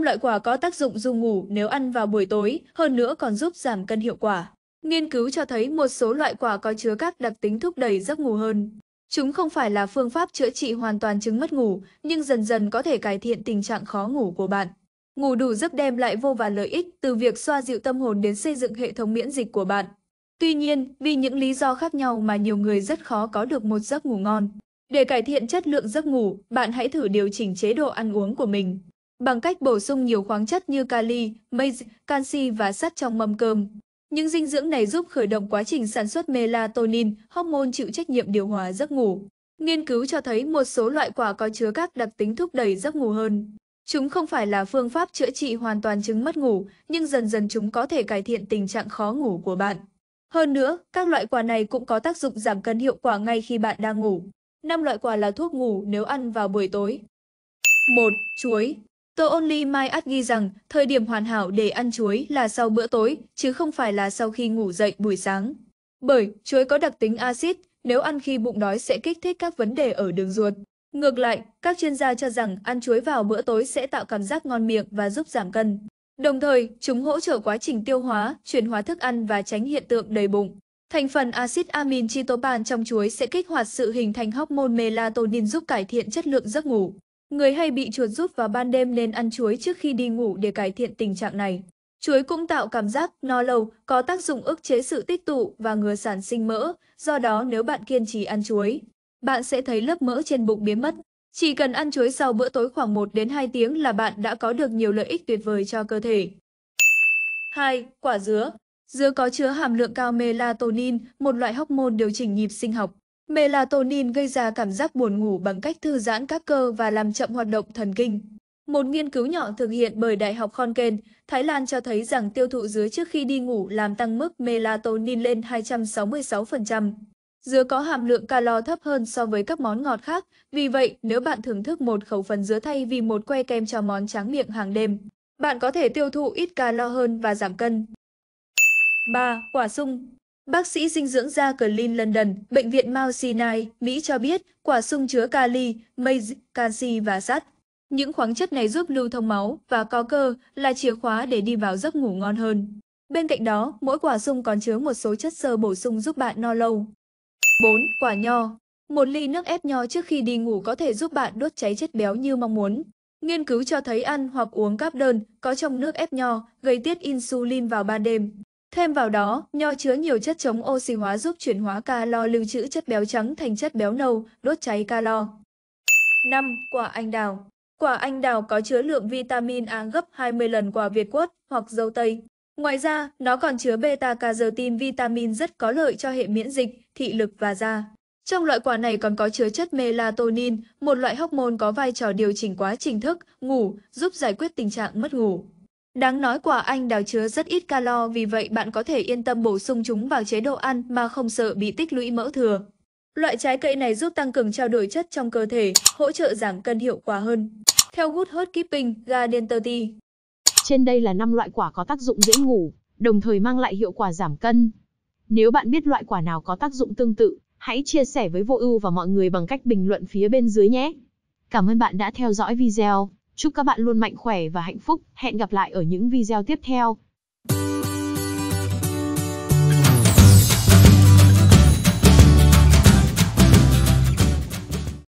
5 loại quả có tác dụng du ngủ nếu ăn vào buổi tối, hơn nữa còn giúp giảm cân hiệu quả. Nghiên cứu cho thấy một số loại quả có chứa các đặc tính thúc đẩy giấc ngủ hơn. Chúng không phải là phương pháp chữa trị hoàn toàn chứng mất ngủ, nhưng dần dần có thể cải thiện tình trạng khó ngủ của bạn. Ngủ đủ giấc đem lại vô vàn lợi ích từ việc xoa dịu tâm hồn đến xây dựng hệ thống miễn dịch của bạn. Tuy nhiên, vì những lý do khác nhau mà nhiều người rất khó có được một giấc ngủ ngon. Để cải thiện chất lượng giấc ngủ, bạn hãy thử điều chỉnh chế độ ăn uống của mình bằng cách bổ sung nhiều khoáng chất như kali, magie, canxi và sắt trong mâm cơm. Những dinh dưỡng này giúp khởi động quá trình sản xuất melatonin, hormone chịu trách nhiệm điều hòa giấc ngủ. Nghiên cứu cho thấy một số loại quả có chứa các đặc tính thúc đẩy giấc ngủ hơn. Chúng không phải là phương pháp chữa trị hoàn toàn chứng mất ngủ, nhưng dần dần chúng có thể cải thiện tình trạng khó ngủ của bạn. Hơn nữa, các loại quả này cũng có tác dụng giảm cân hiệu quả ngay khi bạn đang ngủ. 5 loại quả là thuốc ngủ nếu ăn vào buổi tối. 1. Chuối Tờ Only My Ad ghi rằng thời điểm hoàn hảo để ăn chuối là sau bữa tối, chứ không phải là sau khi ngủ dậy buổi sáng. Bởi chuối có đặc tính axit, nếu ăn khi bụng đói sẽ kích thích các vấn đề ở đường ruột. Ngược lại, các chuyên gia cho rằng ăn chuối vào bữa tối sẽ tạo cảm giác ngon miệng và giúp giảm cân. Đồng thời, chúng hỗ trợ quá trình tiêu hóa, chuyển hóa thức ăn và tránh hiện tượng đầy bụng. Thành phần axit amin chitopan trong chuối sẽ kích hoạt sự hình thành hormone melatonin giúp cải thiện chất lượng giấc ngủ. Người hay bị chuột rút vào ban đêm nên ăn chuối trước khi đi ngủ để cải thiện tình trạng này. Chuối cũng tạo cảm giác no lâu, có tác dụng ức chế sự tích tụ và ngừa sản sinh mỡ, do đó nếu bạn kiên trì ăn chuối, bạn sẽ thấy lớp mỡ trên bụng biến mất. Chỉ cần ăn chuối sau bữa tối khoảng 1 đến 2 tiếng là bạn đã có được nhiều lợi ích tuyệt vời cho cơ thể. 2. Quả dứa Dứa có chứa hàm lượng cao melatonin, một loại hormone điều chỉnh nhịp sinh học. Melatonin gây ra cảm giác buồn ngủ bằng cách thư giãn các cơ và làm chậm hoạt động thần kinh. Một nghiên cứu nhỏ thực hiện bởi Đại học Konken, Thái Lan cho thấy rằng tiêu thụ dứa trước khi đi ngủ làm tăng mức melatonin lên 266%. Dứa có hàm lượng calo thấp hơn so với các món ngọt khác, vì vậy nếu bạn thưởng thức một khẩu phần dứa thay vì một que kem cho món tráng miệng hàng đêm, bạn có thể tiêu thụ ít calo hơn và giảm cân. 3. Quả sung Bác sĩ dinh dưỡng da Clean London, Bệnh viện Mount Sinai, Mỹ cho biết quả sung chứa kali, magie, canxi và sắt. Những khoáng chất này giúp lưu thông máu và có cơ là chìa khóa để đi vào giấc ngủ ngon hơn. Bên cạnh đó, mỗi quả sung còn chứa một số chất sơ bổ sung giúp bạn no lâu. 4. Quả nho Một ly nước ép nho trước khi đi ngủ có thể giúp bạn đốt cháy chất béo như mong muốn. Nghiên cứu cho thấy ăn hoặc uống cáp đơn có trong nước ép nho gây tiết insulin vào ban đêm, Thêm vào đó, nho chứa nhiều chất chống oxy hóa giúp chuyển hóa calo lưu trữ chất béo trắng thành chất béo nâu, đốt cháy calo. 5. Quả anh đào Quả anh đào có chứa lượng vitamin A gấp 20 lần quả Việt quất hoặc dâu tây. Ngoài ra, nó còn chứa beta-carotin vitamin rất có lợi cho hệ miễn dịch, thị lực và da. Trong loại quả này còn có chứa chất melatonin, một loại hormone có vai trò điều chỉnh quá trình thức, ngủ, giúp giải quyết tình trạng mất ngủ. Đáng nói quả anh đào chứa rất ít calo vì vậy bạn có thể yên tâm bổ sung chúng vào chế độ ăn mà không sợ bị tích lũy mỡ thừa. Loại trái cây này giúp tăng cường trao đổi chất trong cơ thể, hỗ trợ giảm cân hiệu quả hơn. Theo Good Hot Keeping Garden 30. Trên đây là 5 loại quả có tác dụng dễ ngủ, đồng thời mang lại hiệu quả giảm cân. Nếu bạn biết loại quả nào có tác dụng tương tự, hãy chia sẻ với Vô Ưu và mọi người bằng cách bình luận phía bên dưới nhé. Cảm ơn bạn đã theo dõi video. Chúc các bạn luôn mạnh khỏe và hạnh phúc. Hẹn gặp lại ở những video tiếp theo.